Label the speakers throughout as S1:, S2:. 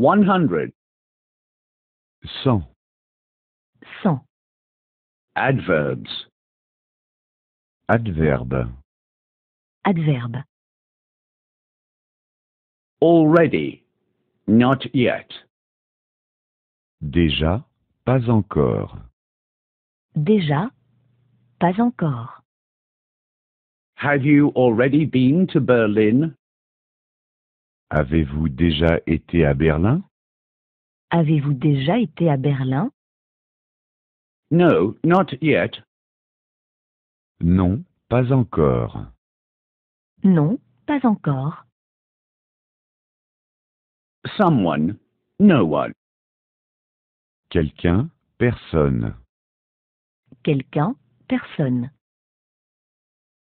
S1: 100. 100. Cent. Adverbs. Adverbe. Adverbe. Already. Not yet. Déjà, pas encore. Déjà, pas encore. Have you already been to Berlin? Avez-vous déjà été à Berlin? Avez-vous déjà été à Berlin? No, not yet. Non, pas encore. Non, pas encore. Someone, no one. Quelqu'un, personne. Quelqu'un, personne.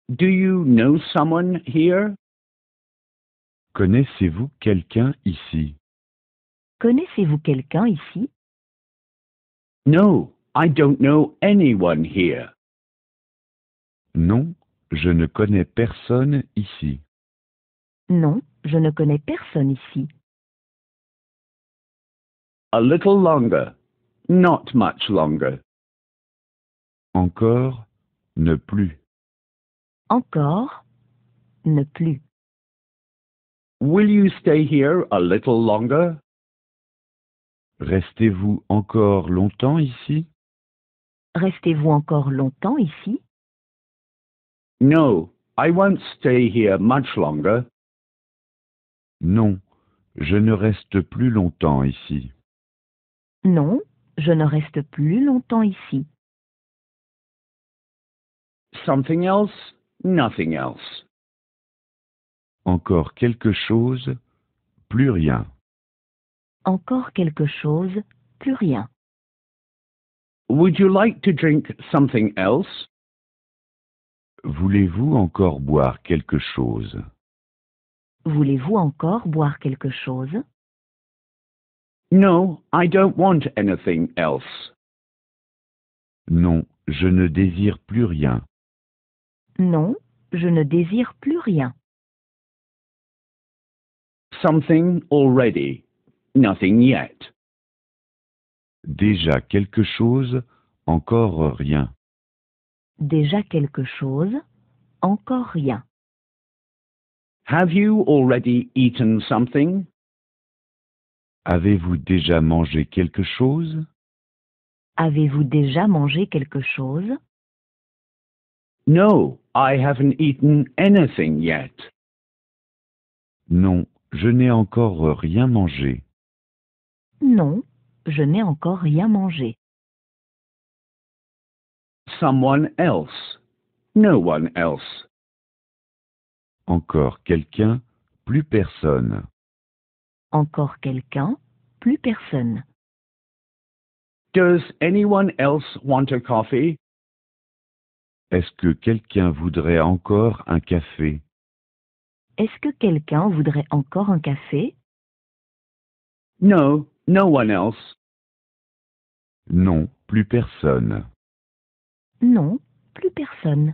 S1: Do you know someone here? Connaissez-vous quelqu'un ici? Connaissez-vous quelqu'un ici? No, I don't know anyone here. Non, je ne connais personne ici. Non, je ne connais personne ici. A little longer. Not much longer. Encore, ne plus. Encore, ne plus. Will you stay here a little longer? Restez-vous encore longtemps ici? Restez-vous encore longtemps ici? No, I won't stay here much longer. Non, je ne reste plus longtemps ici. Non, je ne reste plus longtemps ici. Something else, nothing else. Encore quelque chose, plus rien. Encore quelque chose, plus rien. Would you like to drink something else? Voulez-vous encore boire quelque chose? Voulez-vous encore boire quelque chose? No, I don't want anything else. Non, je ne désire plus rien. Non, je ne désire plus rien something already, nothing yet. Déjà quelque chose, encore rien. Déjà quelque chose, encore rien. Have you already eaten something? Avez-vous déjà mangé quelque chose? Avez-vous déjà mangé quelque chose? No, I haven't eaten anything yet. Non, je n'ai encore rien mangé. Non, je n'ai encore rien mangé. Someone else. No one else. Encore quelqu'un, plus personne. Encore quelqu'un, plus personne. Does anyone else want a coffee? Est-ce que quelqu'un voudrait encore un café est-ce que quelqu'un voudrait encore un café? No, no one else. Non, plus personne. Non, plus personne.